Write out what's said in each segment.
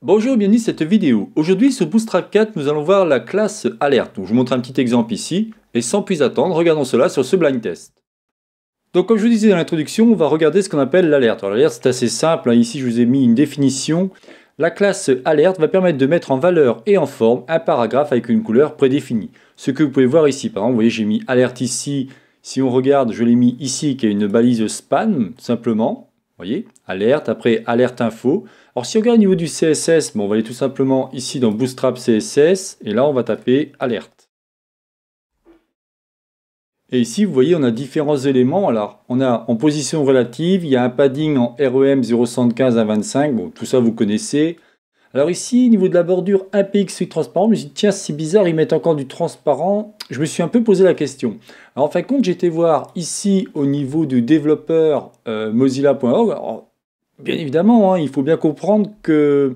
Bonjour, bienvenue à cette vidéo. Aujourd'hui sur Bootstrap 4, nous allons voir la classe alerte. je vous montre un petit exemple ici. Et sans plus attendre, regardons cela sur ce blind test. Donc comme je vous disais dans l'introduction, on va regarder ce qu'on appelle l'alerte. l'alerte c'est assez simple, hein. ici je vous ai mis une définition. La classe alerte va permettre de mettre en valeur et en forme un paragraphe avec une couleur prédéfinie. Ce que vous pouvez voir ici, par exemple, vous voyez j'ai mis alerte ici. Si on regarde, je l'ai mis ici qui est une balise span, simplement voyez Alerte, après alerte info. Alors si on regarde au niveau du CSS, on va aller tout simplement ici dans Bootstrap CSS, et là on va taper alerte. Et ici, vous voyez, on a différents éléments. Alors, on a en position relative, il y a un padding en REM 0,75 à 25. Bon, tout ça, vous connaissez. Alors ici, au niveau de la bordure APX transparent, je me suis dit, tiens, c'est bizarre, ils mettent encore du transparent. Je me suis un peu posé la question. Alors en fin de compte, j'étais voir ici au niveau du développeur euh, mozilla.org. Bien évidemment, hein, il faut bien comprendre que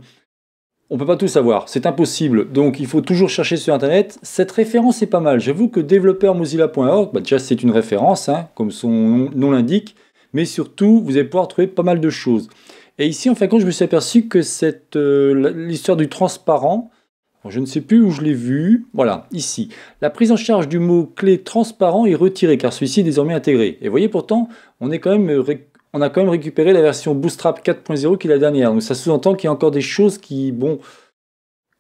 on peut pas tout savoir, c'est impossible. Donc il faut toujours chercher sur Internet. Cette référence est pas mal. J'avoue que développeur mozilla.org, bah, déjà c'est une référence, hein, comme son nom l'indique, mais surtout vous allez pouvoir trouver pas mal de choses. Et ici, en fin de compte, je me suis aperçu que cette euh, l'histoire du transparent, je ne sais plus où je l'ai vu, voilà, ici. La prise en charge du mot-clé transparent est retirée, car celui-ci est désormais intégré. Et vous voyez pourtant, on, est quand même euh, on a quand même récupéré la version Bootstrap 4.0 qui est la dernière. Donc ça sous-entend qu'il y a encore des choses qui, bon,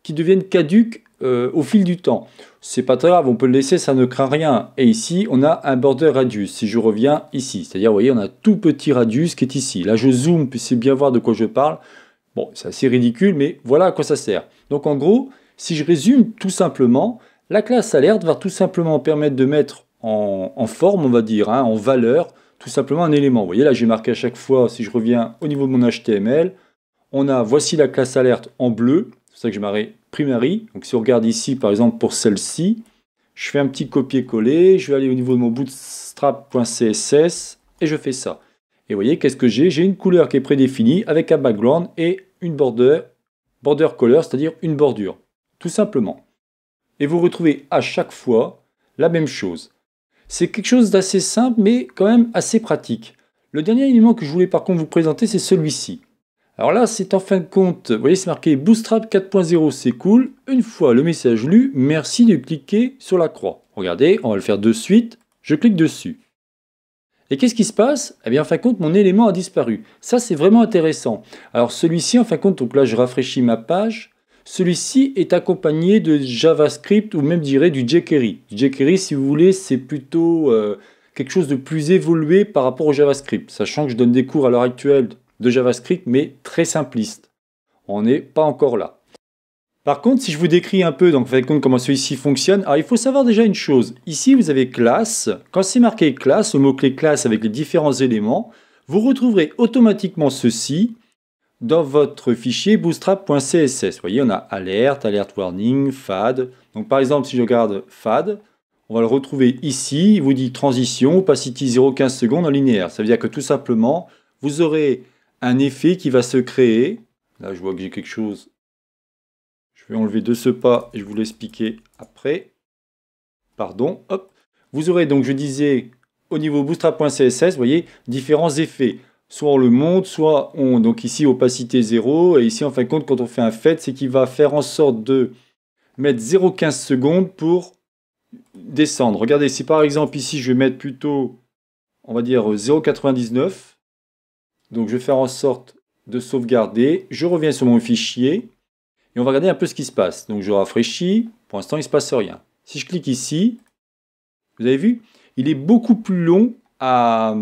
qui deviennent caduques euh, au fil du temps. C'est pas très grave, on peut le laisser, ça ne craint rien. Et ici, on a un border radius. Si je reviens ici, c'est-à-dire, vous voyez, on a tout petit radius qui est ici. Là, je zoome, puis c'est bien voir de quoi je parle. Bon, c'est assez ridicule, mais voilà à quoi ça sert. Donc, en gros, si je résume tout simplement, la classe alerte va tout simplement permettre de mettre en, forme, on va dire, hein, en valeur, tout simplement un élément. Vous voyez, là, j'ai marqué à chaque fois, si je reviens au niveau de mon HTML, on a, voici la classe alerte en bleu, c'est ça que je m'arrête primary. Donc si on regarde ici, par exemple, pour celle-ci, je fais un petit copier-coller, je vais aller au niveau de mon bootstrap.css et je fais ça. Et vous voyez, qu'est-ce que j'ai J'ai une couleur qui est prédéfinie avec un background et une border, border color, c'est-à-dire une bordure, tout simplement. Et vous retrouvez à chaque fois la même chose. C'est quelque chose d'assez simple, mais quand même assez pratique. Le dernier élément que je voulais par contre vous présenter, c'est celui-ci. Alors là, c'est en fin de compte, vous voyez, c'est marqué Bootstrap 4.0, c'est cool. Une fois le message lu, merci de cliquer sur la croix. Regardez, on va le faire de suite. Je clique dessus. Et qu'est-ce qui se passe Eh bien, en fin de compte, mon élément a disparu. Ça, c'est vraiment intéressant. Alors, celui-ci, en fin de compte, donc là, je rafraîchis ma page. Celui-ci est accompagné de JavaScript ou même, dirais, du jQuery. jQuery, si vous voulez, c'est plutôt euh, quelque chose de plus évolué par rapport au JavaScript. Sachant que je donne des cours à l'heure actuelle de JavaScript, mais très simpliste. On n'est pas encore là. Par contre, si je vous décris un peu, donc vous compte comment celui-ci fonctionne, alors il faut savoir déjà une chose. Ici, vous avez classe. Quand c'est marqué classe, au mot-clé classe avec les différents éléments, vous retrouverez automatiquement ceci dans votre fichier bootstrap.css. Vous voyez, on a alerte, alert, warning, fad. Donc par exemple, si je regarde fad, on va le retrouver ici. Il vous dit transition, opacity 0,15 secondes en linéaire. Ça veut dire que tout simplement, vous aurez un effet qui va se créer. Là, je vois que j'ai quelque chose. Je vais enlever de ce pas, et je vous l'expliquer après. Pardon, hop. Vous aurez donc, je disais, au niveau bootstrap.css, vous voyez, différents effets. Soit on le monte, soit on... Donc ici, opacité 0, et ici, en fin de compte, quand on fait un fait c'est qu'il va faire en sorte de mettre 0,15 secondes pour descendre. Regardez, si par exemple, ici, je vais mettre plutôt, on va dire 0,99, donc je vais faire en sorte de sauvegarder. Je reviens sur mon fichier et on va regarder un peu ce qui se passe. Donc je rafraîchis. Pour l'instant, il ne se passe rien. Si je clique ici, vous avez vu, il est beaucoup plus long à,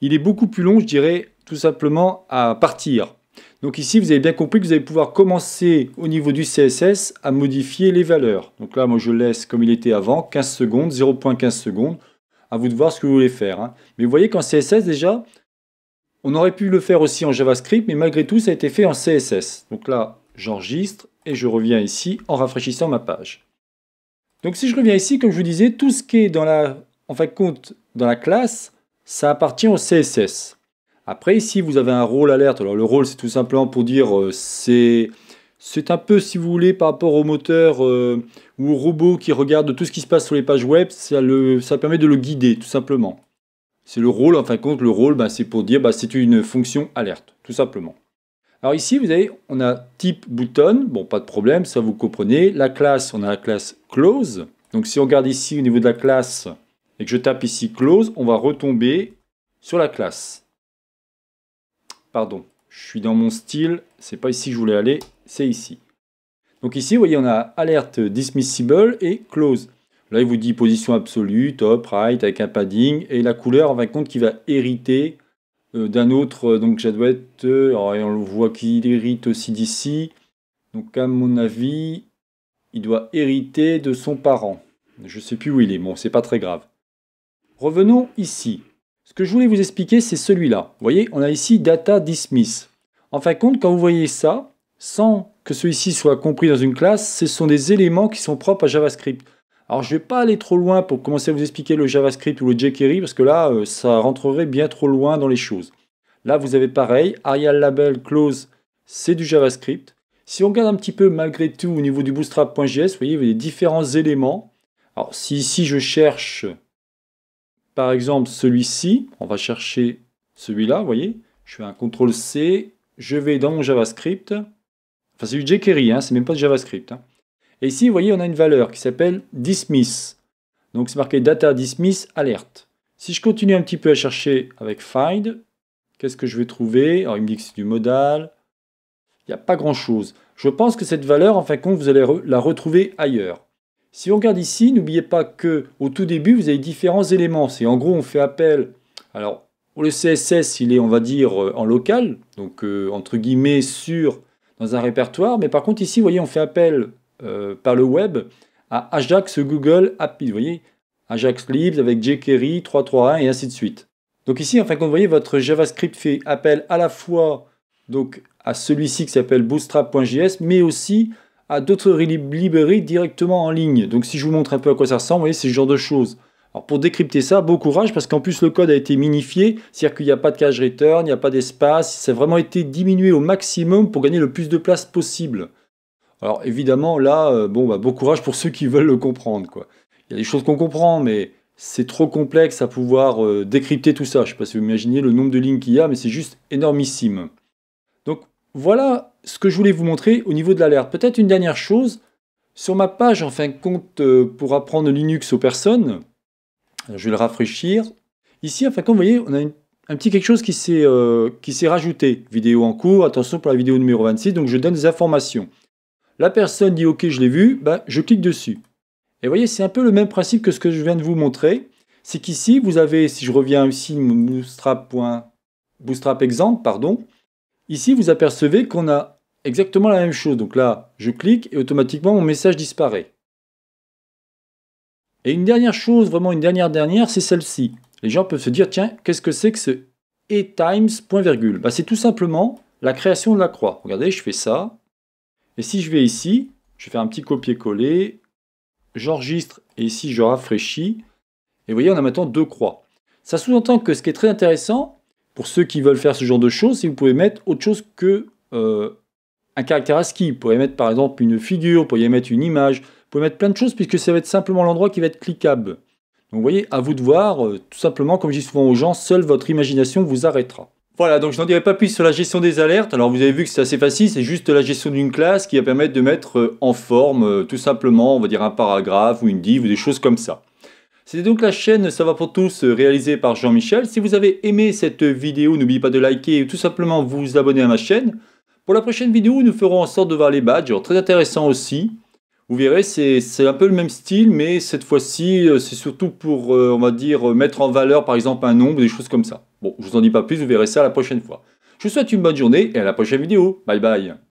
il est beaucoup plus long, je dirais, tout simplement à partir. Donc ici, vous avez bien compris que vous allez pouvoir commencer au niveau du CSS à modifier les valeurs. Donc là, moi, je laisse comme il était avant, 15 secondes, 0.15 secondes. À vous de voir ce que vous voulez faire. Hein. Mais vous voyez qu'en CSS, déjà, on aurait pu le faire aussi en JavaScript, mais malgré tout, ça a été fait en CSS. Donc là, j'enregistre et je reviens ici en rafraîchissant ma page. Donc si je reviens ici, comme je vous disais, tout ce qui est dans la, en fin de compte dans la classe, ça appartient au CSS. Après, ici, vous avez un rôle alerte. Alors le rôle, c'est tout simplement pour dire euh, c'est... un peu, si vous voulez, par rapport au moteur euh, ou au robot qui regarde tout ce qui se passe sur les pages web, ça permet de le guider, tout simplement. C'est le rôle, en fin de compte, le rôle, bah, c'est pour dire que bah, c'est une fonction alerte, tout simplement. Alors ici, vous avez, on a type button, bon, pas de problème, ça vous comprenez. La classe, on a la classe close. Donc si on regarde ici au niveau de la classe et que je tape ici close, on va retomber sur la classe. Pardon, je suis dans mon style, c'est pas ici que je voulais aller, c'est ici. Donc ici, vous voyez, on a alerte dismissible et close. Là, il vous dit position absolue, top, right, avec un padding. Et la couleur, en fin de compte, qui va hériter euh, d'un autre. Euh, donc, ça être. Euh, on voit qu'il hérite aussi d'ici. Donc, à mon avis, il doit hériter de son parent. Je ne sais plus où il est. Bon, c'est pas très grave. Revenons ici. Ce que je voulais vous expliquer, c'est celui-là. Vous voyez, on a ici data dismiss. En fin de compte, quand vous voyez ça, sans que celui-ci soit compris dans une classe, ce sont des éléments qui sont propres à JavaScript. Alors je ne vais pas aller trop loin pour commencer à vous expliquer le JavaScript ou le jQuery parce que là, euh, ça rentrerait bien trop loin dans les choses. Là, vous avez pareil, Arial Label Close, c'est du JavaScript. Si on regarde un petit peu malgré tout au niveau du bootstrap.js, vous voyez, vous avez différents éléments. Alors si ici je cherche par exemple celui-ci, on va chercher celui-là, vous voyez, je fais un CTRL C, je vais dans mon JavaScript, enfin c'est du jQuery, hein, c'est même pas du JavaScript. Hein. Et ici, vous voyez, on a une valeur qui s'appelle dismiss. Donc c'est marqué data dismiss alerte. Si je continue un petit peu à chercher avec find, qu'est-ce que je vais trouver Alors il me dit que c'est du modal. Il n'y a pas grand-chose. Je pense que cette valeur, en fin de compte, vous allez la retrouver ailleurs. Si on regarde ici, n'oubliez pas que au tout début, vous avez différents éléments. C'est en gros, on fait appel. Alors, le CSS, il est, on va dire, euh, en local, donc euh, entre guillemets sur dans un répertoire. Mais par contre, ici, vous voyez, on fait appel euh, par le web à Ajax Google API. Vous voyez, Ajax Libs avec jQuery, 3.3.1 et ainsi de suite. Donc ici, enfin, comme vous voyez, votre JavaScript fait appel à la fois donc, à celui-ci qui s'appelle bootstrap.js, mais aussi à d'autres librairies directement en ligne. Donc si je vous montre un peu à quoi ça ressemble, vous voyez, c'est ce genre de choses. Alors pour décrypter ça, bon courage parce qu'en plus le code a été minifié, c'est-à-dire qu'il n'y a pas de cache return, il n'y a pas d'espace, ça a vraiment été diminué au maximum pour gagner le plus de place possible. Alors évidemment, là, euh, bon, bah, bon courage pour ceux qui veulent le comprendre. Quoi. Il y a des choses qu'on comprend, mais c'est trop complexe à pouvoir euh, décrypter tout ça. Je ne sais pas si vous imaginez le nombre de lignes qu'il y a, mais c'est juste énormissime. Donc voilà ce que je voulais vous montrer au niveau de l'alerte. Peut-être une dernière chose. Sur ma page, en fin de compte, euh, pour apprendre Linux aux personnes, je vais le rafraîchir. Ici, en fin vous voyez, on a un petit quelque chose qui s'est rajouté. Vidéo en cours, attention pour la vidéo numéro 26, donc je donne des informations. La personne dit OK, je l'ai vu, bah, je clique dessus. Et voyez, c'est un peu le même principe que ce que je viens de vous montrer. C'est qu'ici, vous avez, si je reviens ici, bootstrap, bootstrap exemple, pardon, ici, vous apercevez qu'on a exactement la même chose. Donc là, je clique et automatiquement, mon message disparaît. Et une dernière chose, vraiment une dernière dernière, c'est celle-ci. Les gens peuvent se dire, tiens, qu'est-ce que c'est que ce et times point virgule bah, C'est tout simplement la création de la croix. Regardez, je fais ça, et si je vais ici, je fais un petit copier-coller, j'enregistre et ici je rafraîchis. Et vous voyez, on a maintenant deux croix. Ça sous-entend que ce qui est très intéressant, pour ceux qui veulent faire ce genre de choses, c'est que vous pouvez mettre autre chose que euh, un caractère ASCII. Vous pouvez mettre par exemple une figure, vous pouvez mettre une image, vous pouvez mettre plein de choses puisque ça va être simplement l'endroit qui va être cliquable. Donc vous voyez, à vous de voir, euh, tout simplement, comme je dis souvent aux gens, seule votre imagination vous arrêtera. Voilà, donc je n'en dirai pas plus sur la gestion des alertes. Alors vous avez vu que c'est assez facile, c'est juste la gestion d'une classe qui va permettre de mettre euh, en forme euh, tout simplement, on va dire un paragraphe ou une div ou des choses comme ça. C'était donc la chaîne Ça va pour tous euh, réalisée par Jean-Michel. Si vous avez aimé cette vidéo, n'oubliez pas de liker et tout simplement vous abonner à ma chaîne. Pour la prochaine vidéo, nous ferons en sorte de voir les badges, très intéressant aussi. Vous verrez, c'est un peu le même style, mais cette fois-ci, c'est surtout pour, on va dire, mettre en valeur par exemple un nombre, des choses comme ça. Bon, je vous en dis pas plus, vous verrez ça la prochaine fois. Je vous souhaite une bonne journée et à la prochaine vidéo. Bye bye